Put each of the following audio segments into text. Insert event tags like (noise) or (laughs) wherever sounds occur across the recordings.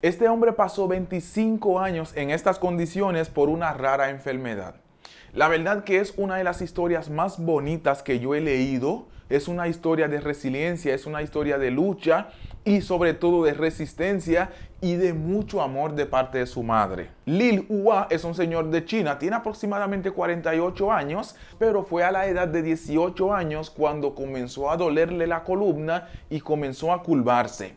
Este hombre pasó 25 años en estas condiciones por una rara enfermedad. La verdad que es una de las historias más bonitas que yo he leído. Es una historia de resiliencia, es una historia de lucha y sobre todo de resistencia y de mucho amor de parte de su madre. Lil Hua es un señor de China, tiene aproximadamente 48 años, pero fue a la edad de 18 años cuando comenzó a dolerle la columna y comenzó a curvarse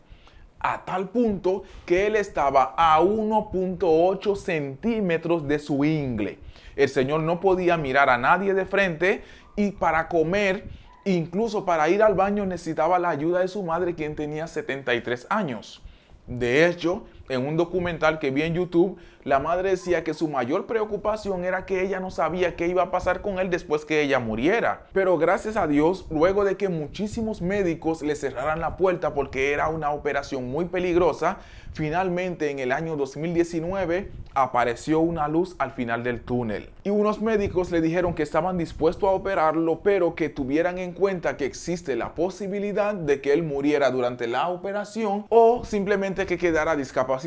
a tal punto que él estaba a 1.8 centímetros de su ingle. El Señor no podía mirar a nadie de frente y para comer, incluso para ir al baño, necesitaba la ayuda de su madre, quien tenía 73 años. De hecho, en un documental que vi en YouTube, la madre decía que su mayor preocupación era que ella no sabía qué iba a pasar con él después que ella muriera. Pero gracias a Dios, luego de que muchísimos médicos le cerraran la puerta porque era una operación muy peligrosa, finalmente en el año 2019 apareció una luz al final del túnel. Y unos médicos le dijeron que estaban dispuestos a operarlo, pero que tuvieran en cuenta que existe la posibilidad de que él muriera durante la operación o simplemente que quedara discapacitado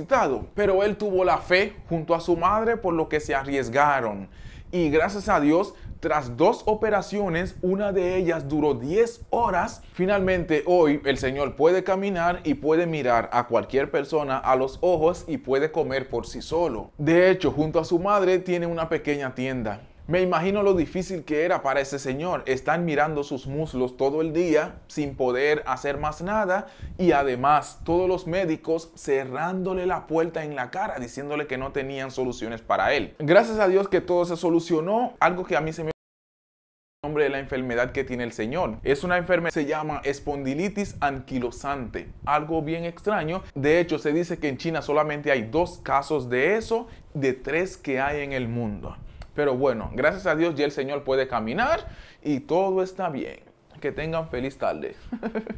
pero él tuvo la fe junto a su madre por lo que se arriesgaron. Y gracias a Dios, tras dos operaciones, una de ellas duró 10 horas, finalmente hoy el Señor puede caminar y puede mirar a cualquier persona a los ojos y puede comer por sí solo. De hecho, junto a su madre tiene una pequeña tienda. Me imagino lo difícil que era para ese señor. Están mirando sus muslos todo el día sin poder hacer más nada y además todos los médicos cerrándole la puerta en la cara diciéndole que no tenían soluciones para él. Gracias a Dios que todo se solucionó, algo que a mí se me nombre de la enfermedad que tiene el señor. Es una enfermedad se llama espondilitis anquilosante, algo bien extraño. De hecho, se dice que en China solamente hay dos casos de eso de tres que hay en el mundo. Pero bueno, gracias a Dios ya el Señor puede caminar y todo está bien. Que tengan feliz tarde. (laughs)